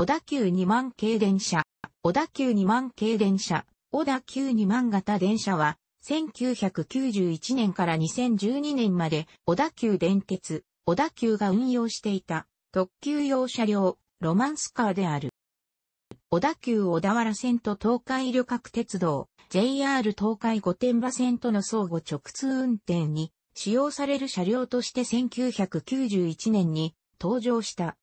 小田急2万系電車、小田急2万系電車、小田急2万型電車は、1991年から2012年まで小田急電鉄、小田急が運用していた特急用車両、ロマンスカーである。小田急小田原線と東海旅客鉄道、JR 東海御殿場線との相互直通運転に使用される車両として1991年に登場した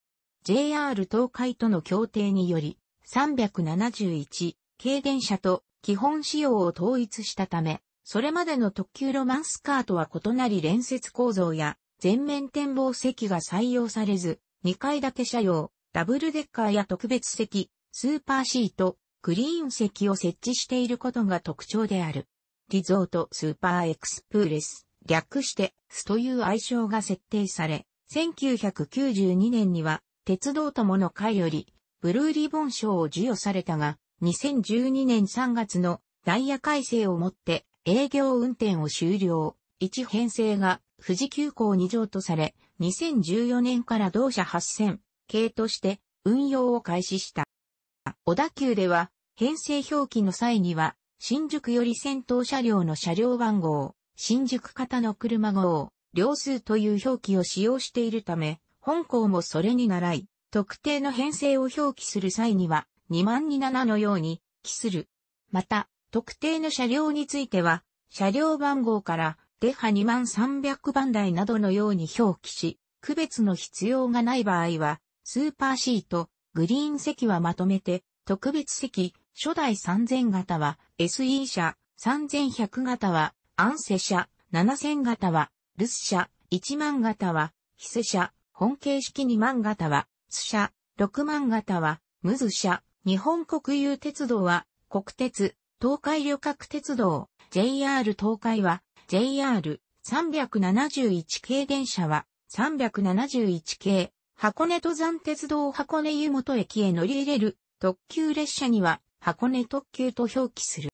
JR 東海との協定により、371軽電車と基本仕様を統一したため、それまでの特急ロマンスカーとは異なり連接構造や全面展望席が採用されず、2階建て車用、ダブルデッカーや特別席、スーパーシート、グリーン席を設置していることが特徴である。リゾートスーパーエクスプーレス、略して、スという愛称が設定され、1992年には鉄道友の会より、ブルーリボン賞を授与されたが、2012年3月のダイヤ改正をもって営業運転を終了。一編成が富士急行二乗とされ、2014年から同社8000系として運用を開始した。小田急では編成表記の際には、新宿より先頭車両の車両番号、新宿型の車号、両数という表記を使用しているため、本校もそれに習い、特定の編成を表記する際には、2万2 7のように、記する。また、特定の車両については、車両番号から、デハ2万300番台などのように表記し、区別の必要がない場合は、スーパーシート、グリーン席はまとめて、特別席、初代3000型は SE 車、3100型はアンセ車、7000型はルス車、1万型はヒセ車、本形式2万型は、津車、6万型は、ムズ車、日本国有鉄道は、国鉄、東海旅客鉄道、JR 東海は、JR、371系電車は、371系、箱根登山鉄道箱根湯本駅へ乗り入れる特急列車には箱根特急と表記する。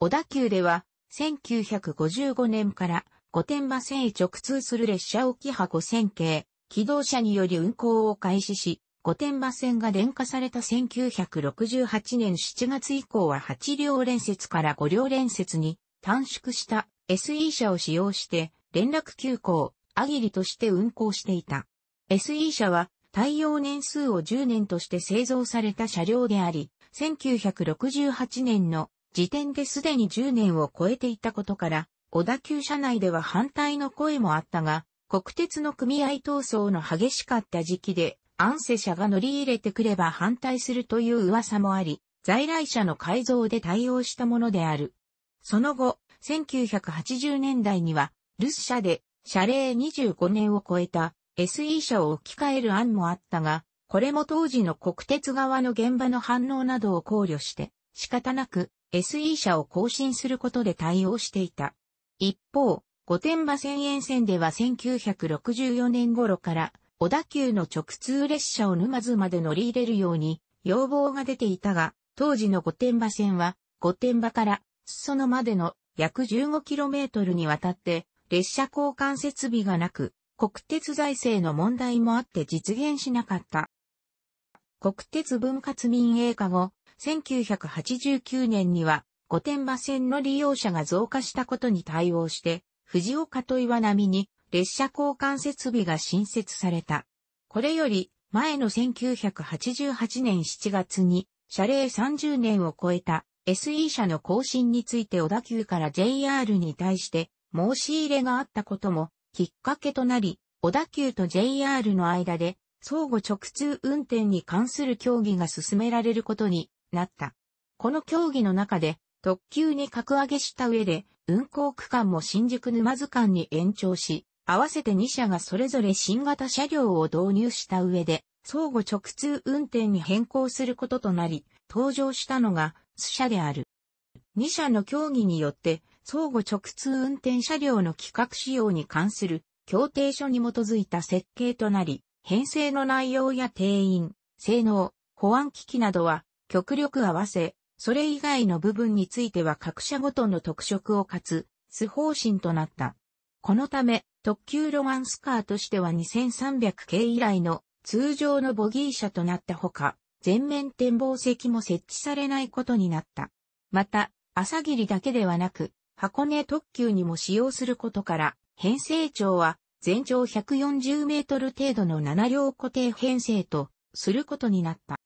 小田急では1955年から御殿場線へ直通する列車置き箱1000系、機動車により運行を開始し、御殿場線が電化された1968年7月以降は8両連接から5両連接に短縮した SE 車を使用して連絡急行、アギリとして運行していた。SE 車は対応年数を10年として製造された車両であり、1968年の時点ですでに10年を超えていたことから、小田急車内では反対の声もあったが、国鉄の組合闘争の激しかった時期で、安世社が乗り入れてくれば反対するという噂もあり、在来車の改造で対応したものである。その後、1980年代には、ルス社で、謝礼25年を超えた SE 社を置き換える案もあったが、これも当時の国鉄側の現場の反応などを考慮して、仕方なく SE 社を更新することで対応していた。一方、御殿場線沿線では1964年頃から小田急の直通列車を沼津まで乗り入れるように要望が出ていたが、当時の御殿場線は御殿場から裾野までの約 15km にわたって列車交換設備がなく、国鉄財政の問題もあって実現しなかった。国鉄分割民営化後、1989年には御殿場線の利用者が増加したことに対応して、藤岡と岩波に列車交換設備が新設された。これより前の1988年7月に謝礼30年を超えた SE 社の更新について小田急から JR に対して申し入れがあったこともきっかけとなり、小田急と JR の間で相互直通運転に関する協議が進められることになった。この協議の中で特急に格上げした上で、運行区間も新宿沼津間に延長し、合わせて2社がそれぞれ新型車両を導入した上で、相互直通運転に変更することとなり、登場したのが、ス社である。2社の協議によって、相互直通運転車両の企画仕様に関する協定書に基づいた設計となり、編成の内容や定員、性能、保安機器などは、極力合わせ、それ以外の部分については各社ごとの特色をつ、素方針となった。このため、特急ロマンスカーとしては2300系以来の通常のボギー車となったほか、全面展望席も設置されないことになった。また、朝霧だけではなく、箱根特急にも使用することから、編成長は全長140メートル程度の7両固定編成とすることになった。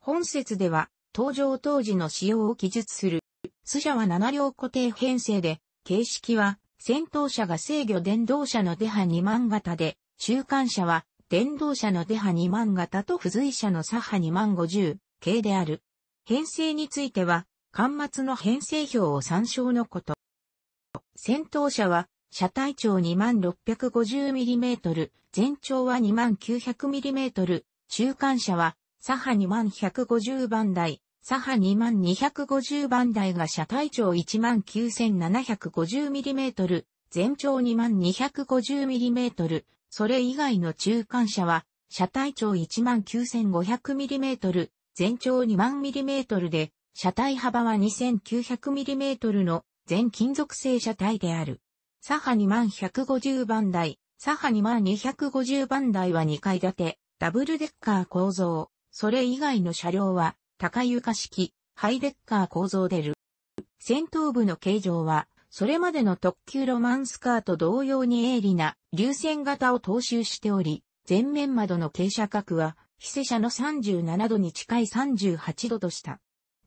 本節では登場当時の仕様を記述する。ス社は7両固定編成で、形式は先頭車が制御電動車の出波2万型で、中間車は電動車の出波2万型と付随車の左派2万50系である。編成については、端末の編成表を参照のこと。先頭車は、車体長 2650mm、全長は 2900mm、中間車は左派2万150番台、左派2万250番台が車体長1万 9750mm、全長2万 250mm、それ以外の中間車は、車体長1万 9500mm、全長2万 mm で、車体幅は 2900mm の全金属製車体である。左派2万150番台、左派2万250番台は2階建て、ダブルデッカー構造。それ以外の車両は高床式、ハイデッカー構造でる。先頭部の形状は、それまでの特急ロマンスカーと同様に鋭利な流線型を踏襲しており、前面窓の傾斜角は、非施車の37度に近い38度とした。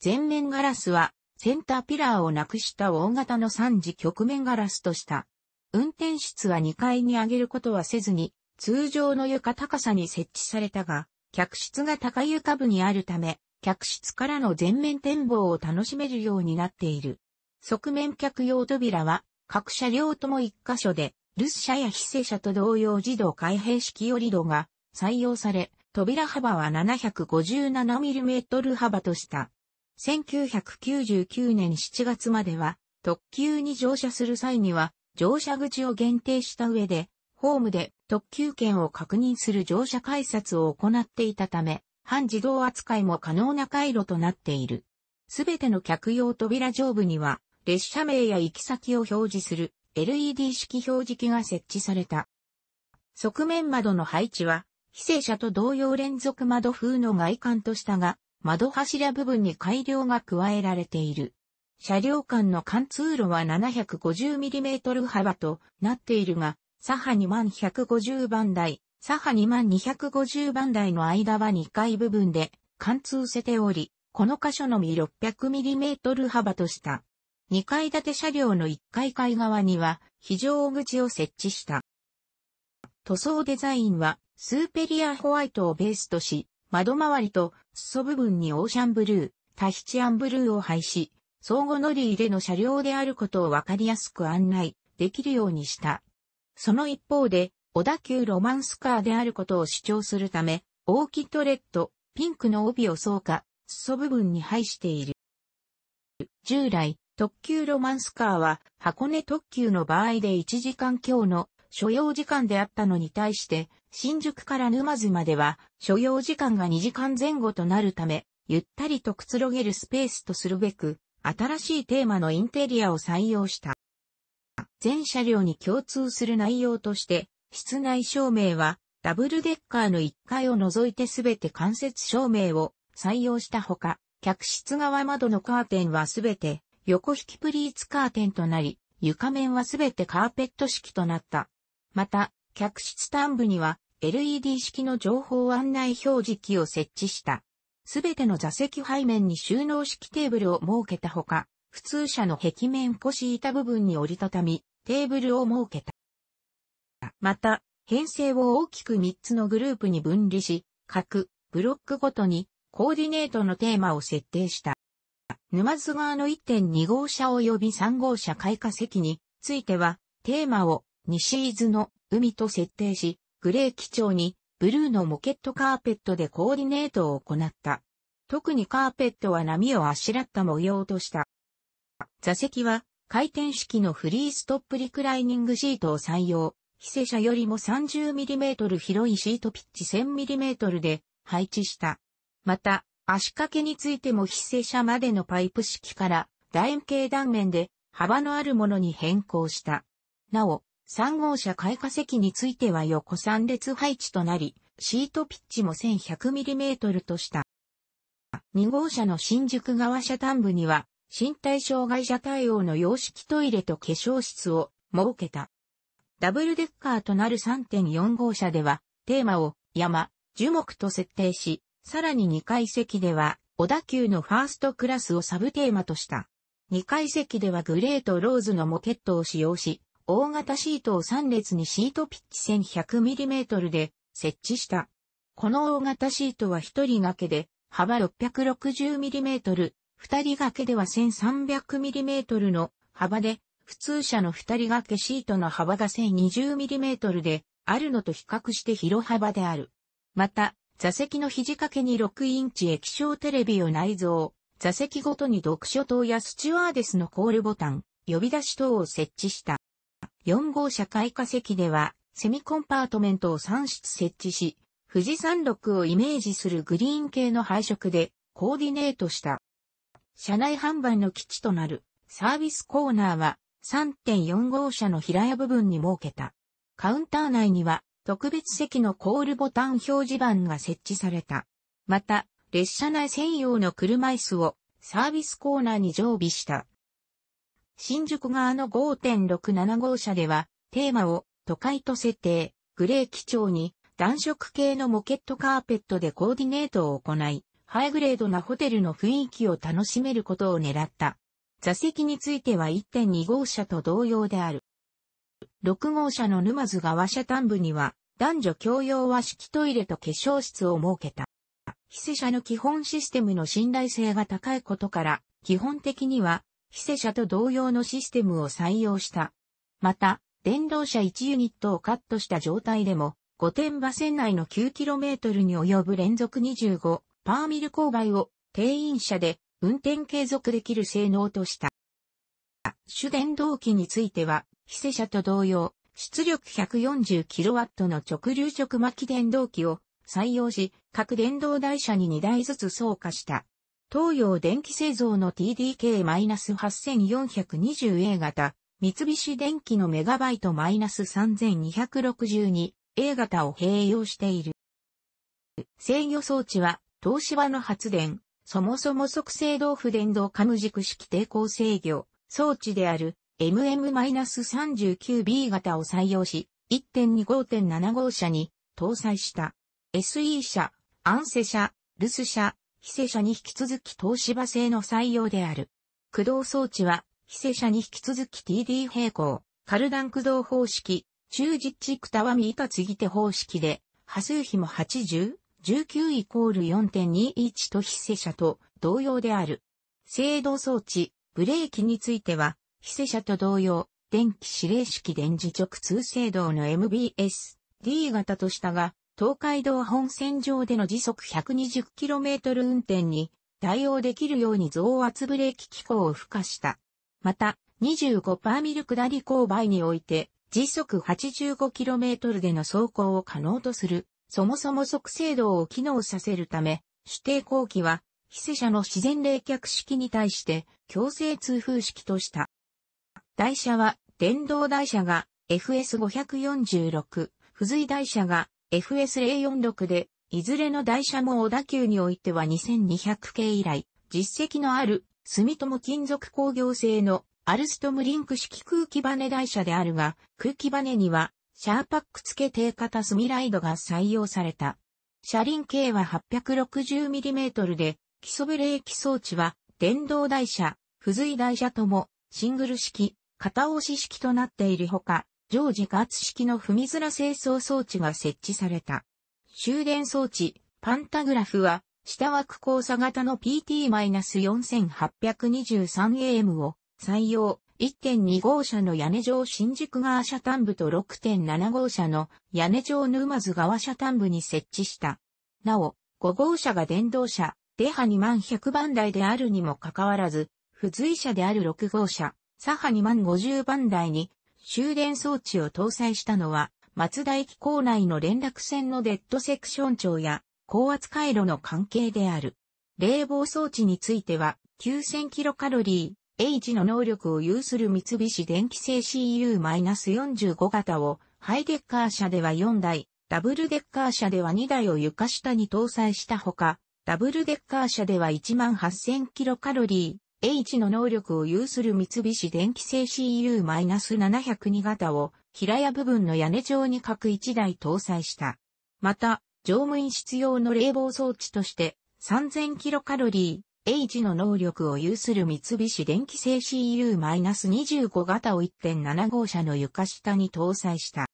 前面ガラスは、センターピラーをなくした大型の3次局面ガラスとした。運転室は2階に上げることはせずに、通常の床高さに設置されたが、客室が高床部にあるため、客室からの全面展望を楽しめるようになっている。側面客用扉は、各車両とも一箇所で、留守車や非正車と同様自動開閉式より度が採用され、扉幅は 757mm 幅とした。1999年7月までは、特急に乗車する際には、乗車口を限定した上で、ホームで特急券を確認する乗車改札を行っていたため、半自動扱いも可能な回路となっている。すべての客用扉上部には、列車名や行き先を表示する LED 式表示器が設置された。側面窓の配置は、非正車と同様連続窓風の外観としたが、窓柱部分に改良が加えられている。車両間の貫通路は 750mm 幅となっているが、左派2万150番台、左派2万250番台の間は2階部分で貫通せており、この箇所のみ 600mm 幅とした。2階建て車両の1階階側には非常口を設置した。塗装デザインはスーペリアホワイトをベースとし、窓周りと裾部分にオーシャンブルー、タヒチアンブルーを配し、相互乗り入れの車両であることをわかりやすく案内できるようにした。その一方で、小田急ロマンスカーであることを主張するため、オーキッドレッド、ピンクの帯を装下、裾部分に配している。従来、特急ロマンスカーは箱根特急の場合で1時間強の所要時間であったのに対して、新宿から沼津までは所要時間が2時間前後となるため、ゆったりとくつろげるスペースとするべく、新しいテーマのインテリアを採用した。全車両に共通する内容として、室内照明は、ダブルデッカーの1階を除いてすべて間接照明を採用したほか、客室側窓のカーテンはすべて横引きプリーツカーテンとなり、床面はすべてカーペット式となった。また、客室端部には LED 式の情報案内表示器を設置した。すべての座席背面に収納式テーブルを設けたほか、普通車の壁面腰板部分に折りたたみ、テーブルを設けた。また、編成を大きく3つのグループに分離し、各ブロックごとにコーディネートのテーマを設定した。沼津側の1.2号車及び3号車開花席については、テーマを西伊豆の海と設定し、グレー基調にブルーのモケットカーペットでコーディネートを行った。特にカーペットは波をあしらった模様とした。座席は回転式のフリーストップリクライニングシートを採用。非正車よりも 30mm 広いシートピッチ 1000mm で配置した。また、足掛けについても非正車までのパイプ式から楕円形断面で幅のあるものに変更した。なお、3号車開花席については横3列配置となり、シートピッチも 1100mm とした。2号車の新宿側車端部には、身体障害者対応の洋式トイレと化粧室を設けた。ダブルデッカーとなる3.4号車では、テーマを山、樹木と設定し、さらに2階席では、小田急のファーストクラスをサブテーマとした。2階席ではグレーとローズのモケットを使用し、大型シートを3列にシートピッチ 1100mm で設置した。この大型シートは1人掛けで、幅 660mm、二人掛けでは 1300mm の幅で、普通車の二人掛けシートの幅が 1020mm で、あるのと比較して広幅である。また、座席の肘掛けに6インチ液晶テレビを内蔵、座席ごとに読書灯やスチュワーデスのコールボタン、呼び出し灯を設置した。4号車開花席では、セミコンパートメントを3室設置し、富士山麓をイメージするグリーン系の配色でコーディネートした。車内販売の基地となるサービスコーナーは3.4号車の平屋部分に設けた。カウンター内には特別席のコールボタン表示板が設置された。また、列車内専用の車椅子をサービスコーナーに常備した。新宿側の5.67号車では、テーマを都会と設定、グレー基調に暖色系のモケットカーペットでコーディネートを行い、ハイグレードなホテルの雰囲気を楽しめることを狙った。座席については1.2号車と同様である。6号車の沼津川車端部には、男女共用和式トイレと化粧室を設けた。非世車の基本システムの信頼性が高いことから、基本的には、非世車と同様のシステムを採用した。また、電動車1ユニットをカットした状態でも、御殿場線内の 9km に及ぶ連続25パーミル勾配を定員車で運転継続できる性能とした。主電動機については、非接車と同様、出力 140kW の直流直巻電動機を採用し、各電動台車に2台ずつ装加した。東洋電気製造の TDK-8420A 型、三菱電機のメガバイト -3262A 型を併用している。制御装置は東芝の発電、そもそも即制動不電動カム軸式抵抗制御装置である MM-39B 型を採用し、1.25.75社に搭載した。SE 社、アンセ社、ルス社、非正社に引き続き東芝製の採用である。駆動装置は、非正社に引き続き TD 平行、カルダン駆動方式、中実地クタワミータ継ぎ手方式で、波数比も80、19イコール4.21と非正車と同様である。制動装置、ブレーキについては、非正車と同様、電気指令式電磁直通制動の MBS、D 型としたが、東海道本線上での時速 120km 運転に対応できるように増圧ブレーキ機構を付加した。また、25パーミル下り勾配において、時速 85km での走行を可能とするそもそも速制動を機能させるため、指定後期は、非接車の自然冷却式に対して強制通風式とした。台車は電動台車が FS546、付随台車が FS046 で、いずれの台車も小田急においては2200系以来、実績のある住友金属工業製のアルストムリンク式空気バネ台車であるが、空気バネにはシャーパック付低型スミライドが採用された。車輪径は 860mm で、基礎ブレーキ装置は、電動台車、付随台車とも、シングル式、片押し式となっているほか、常時圧式の踏みづら清掃装置が設置された。終電装置、パンタグラフは、下枠交差型の PT-4823AM を採用。1.2号車の屋根上新宿川車端部と6.7号車の屋根上沼津川車端部に設置した。なお、5号車が電動車、デハ2万100番台であるにもかかわらず、付随車である6号車、サハ2万50番台に終電装置を搭載したのは、松田駅構内の連絡線のデッドセクション長や高圧回路の関係である。冷房装置については9000キロカロリ H の能力を有する三菱電機製 CU-45 型を、ハイデッカー車では4台、ダブルデッカー車では2台を床下に搭載したほか、ダブルデッカー車では18000キロカロリー、H の能力を有する三菱電機製 CU-702 型を、平屋部分の屋根上に各1台搭載した。また、乗務員室用の冷房装置として、3000キロカロリエイジの能力を有する三菱電機製 CU-25 型を1.7号車の床下に搭載した。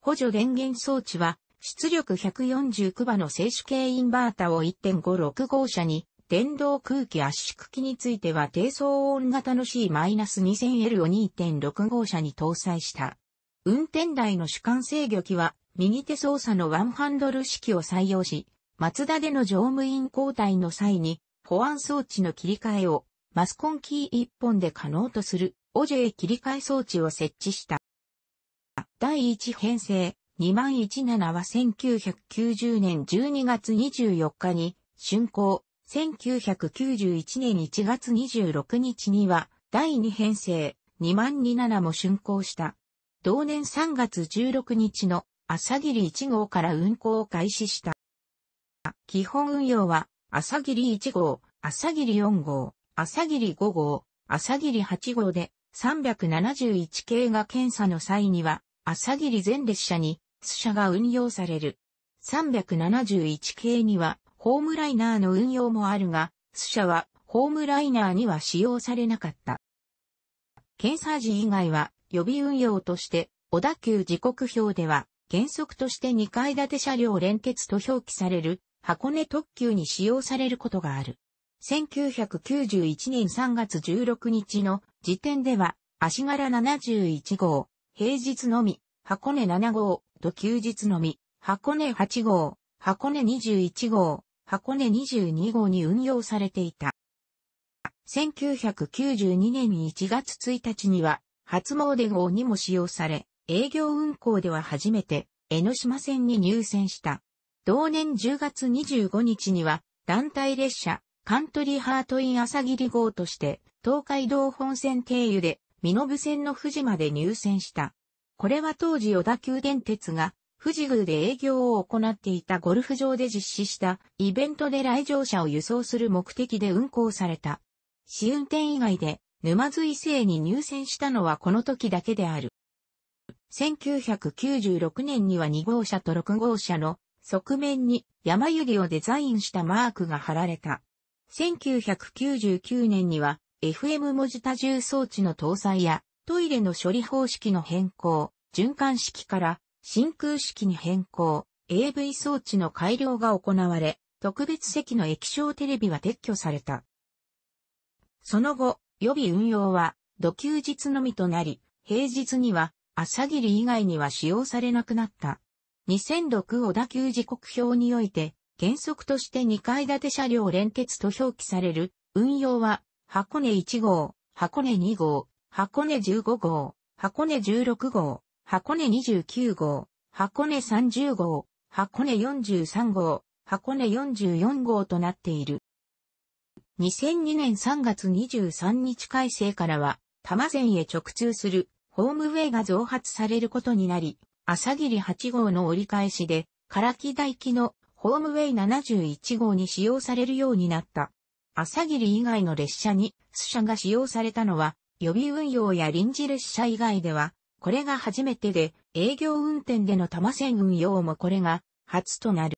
補助電源装置は、出力149馬の静止系インバータを1.56号車に、電動空気圧縮機については低騒音型の C-2000L を2.6号車に搭載した。運転台の主観制御機は、右手操作のワンハンドル式を採用し、松田での乗務員交代の際に、保安装置の切り替えをマスコンキー1本で可能とするオジェ切り替え装置を設置した。第1編成2017は1990年12月24日に竣工、1991年1月26日には第2編成2027も竣工した。同年3月16日の朝霧1号から運行を開始した。基本運用は、朝霧1号、朝霧4号、朝霧5号、朝霧8号で、371系が検査の際には、朝霧全列車に、ス車が運用される。371系には、ホームライナーの運用もあるが、ス車は、ホームライナーには使用されなかった。検査時以外は、予備運用として、小田急時刻表では、原則として2階建て車両連結と表記される箱根特急に使用されることがある。1991年3月16日の時点では、足柄71号、平日のみ、箱根7号、と休日のみ、箱根8号、箱根21号、箱根22号に運用されていた。1992年1月1日には、初詣号にも使用され、営業運行では初めて、江ノ島線に入線した。同年10月25日には、団体列車、カントリーハートイン朝霧号として、東海道本線経由で、身延線の富士まで入線した。これは当時小田急電鉄が、富士宮で営業を行っていたゴルフ場で実施したイベントで来場者を輸送する目的で運行された。試運転以外で沼津伊勢に入線したのはこの時だけである。1996年には2号車と6号車の側面に山百合をデザインしたマークが貼られた。1999年には FM 文字多重装置の搭載やトイレの処理方式の変更、循環式から真空式に変更、AV 装置の改良が行われ、特別席の液晶テレビは撤去された。その後、予備運用は、土休日のみとなり、平日には、朝霧以外には使用されなくなった。2006小田急時刻表において、原則として2階建て車両連結と表記される、運用は、箱根1号、箱根2号、箱根15号、箱根16号、箱根29号、箱根30号、箱根43号、箱根44号となっている。2002年3月23日改正からは、多摩線へ直通するホームウェイが増発されることになり、朝霧8号の折り返しで、唐木台機のホームウェイ71号に使用されるようになった。朝霧以外の列車に、ス車が使用されたのは、予備運用や臨時列車以外では、これが初めてで、営業運転での多摩線運用もこれが初となる。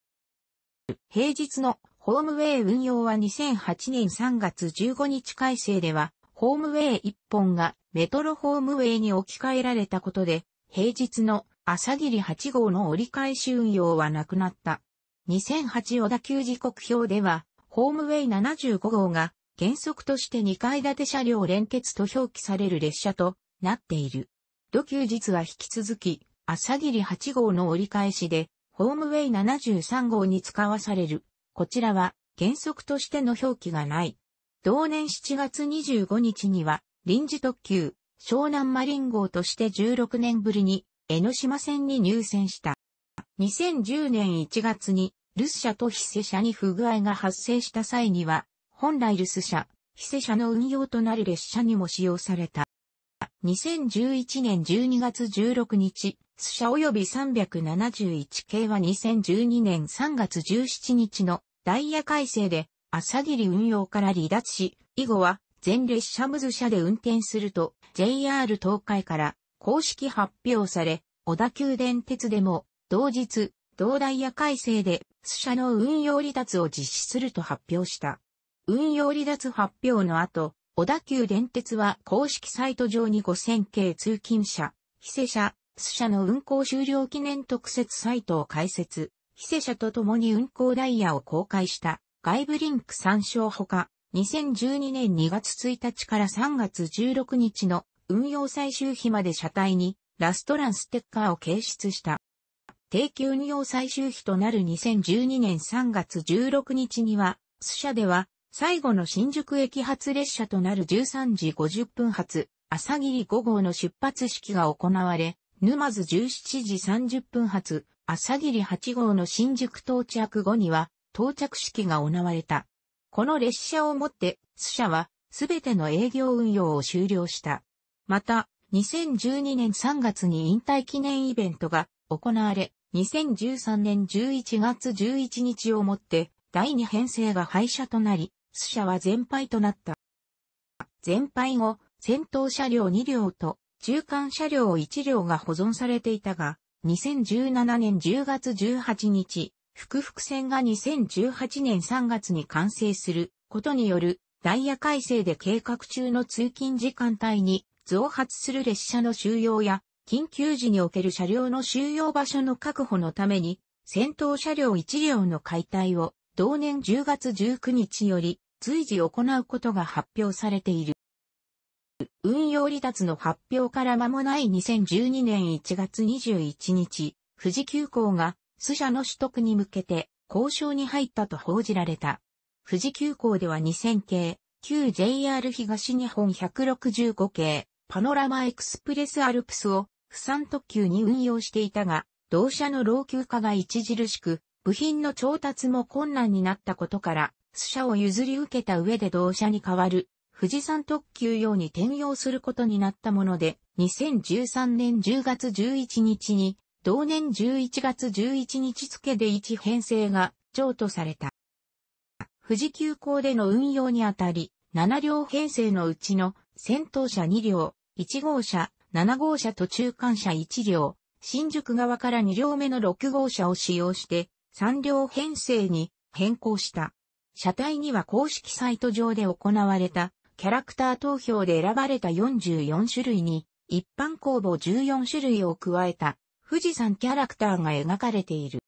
平日のホームウェイ運用は2008年3月15日改正では、ホームウェイ1本がメトロホームウェイに置き換えられたことで、平日の朝霧8号の折り返し運用はなくなった。2008小田急時刻表では、ホームウェイ75号が原則として2階建て車両連結と表記される列車となっている。土休日は引き続き、朝霧8号の折り返しで、ホームウェイ73号に使わされる。こちらは原則としての表記がない。同年7月25日には、臨時特急、湘南マリン号として16年ぶりに江ノ島線に入線した。2010年1月に、ルス社とヒセ社に不具合が発生した際には、本来ルス社、ヒセ社の運用となる列車にも使用された。2011年12月16日、ス社及び371系は2012年3月17日のダイヤ改正で、朝霧運用から離脱し、以後は全列車無ズ社で運転すると、JR 東海から公式発表され、小田急電鉄でも、同日、同大ヤ改正で、ス社の運用離脱を実施すると発表した。運用離脱発表の後、小田急電鉄は公式サイト上に5000系通勤車、非正車、ス社の運行終了記念特設サイトを開設、非正車と共に運行ダイヤを公開した外部リンク参照ほか、2012年2月1日から3月16日の運用最終日まで車体にラストランステッカーを掲出した。定期運用最終日となる2012年3月16日には、ス社では最後の新宿駅発列車となる13時50分発、朝霧5号の出発式が行われ、沼津17時30分発、朝霧8号の新宿到着後には、到着式が行われた。この列車をもって、ス社は、すべての営業運用を終了した。また、2012年3月に引退記念イベントが行われ、2013年11月11日をもって、第2編成が廃車となり、ス車は全廃となった。全廃後、先頭車両2両と中間車両1両が保存されていたが、2017年10月18日、福々線が2018年3月に完成することによるダイヤ改正で計画中の通勤時間帯に増発する列車の収容や、緊急時における車両の収容場所の確保のために、戦闘車両1両の解体を、同年10月19日より、随時行うことが発表されている。運用離脱の発表から間もない2012年1月21日、富士急行が、ス社の取得に向けて、交渉に入ったと報じられた。富士急行では2000系、旧 JR 東日本165系、パノラマエクスプレスアルプスを不産特急に運用していたが、同社の老朽化が著しく、部品の調達も困難になったことから、ス社を譲り受けた上で同社に代わる、富士山特急用に転用することになったもので、2013年10月11日に、同年11月11日付で1編成が譲渡された。富士急行での運用にあたり、7両編成のうちの先頭車2両、1号車、7号車と中間車1両、新宿側から2両目の6号車を使用して、3両編成に変更した。車体には公式サイト上で行われた、キャラクター投票で選ばれた44種類に、一般公募14種類を加えた、富士山キャラクターが描かれている。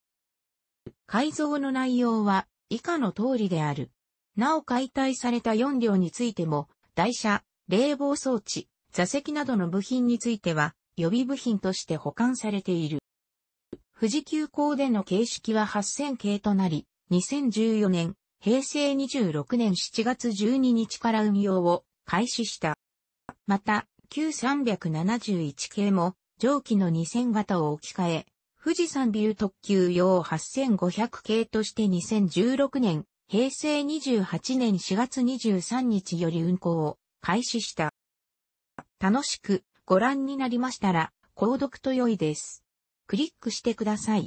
改造の内容は以下の通りである。なお解体された4両についても、台車、冷房装置、座席などの部品については、予備部品として保管されている。富士急行での形式は8000系となり、2014年、平成26年7月12日から運用を開始した。また、Q371 系も上記の2000型を置き換え、富士山ビュー特急用8500系として2016年、平成28年4月23日より運行を開始した。楽しくご覧になりましたら、購読と良いです。クリックしてください。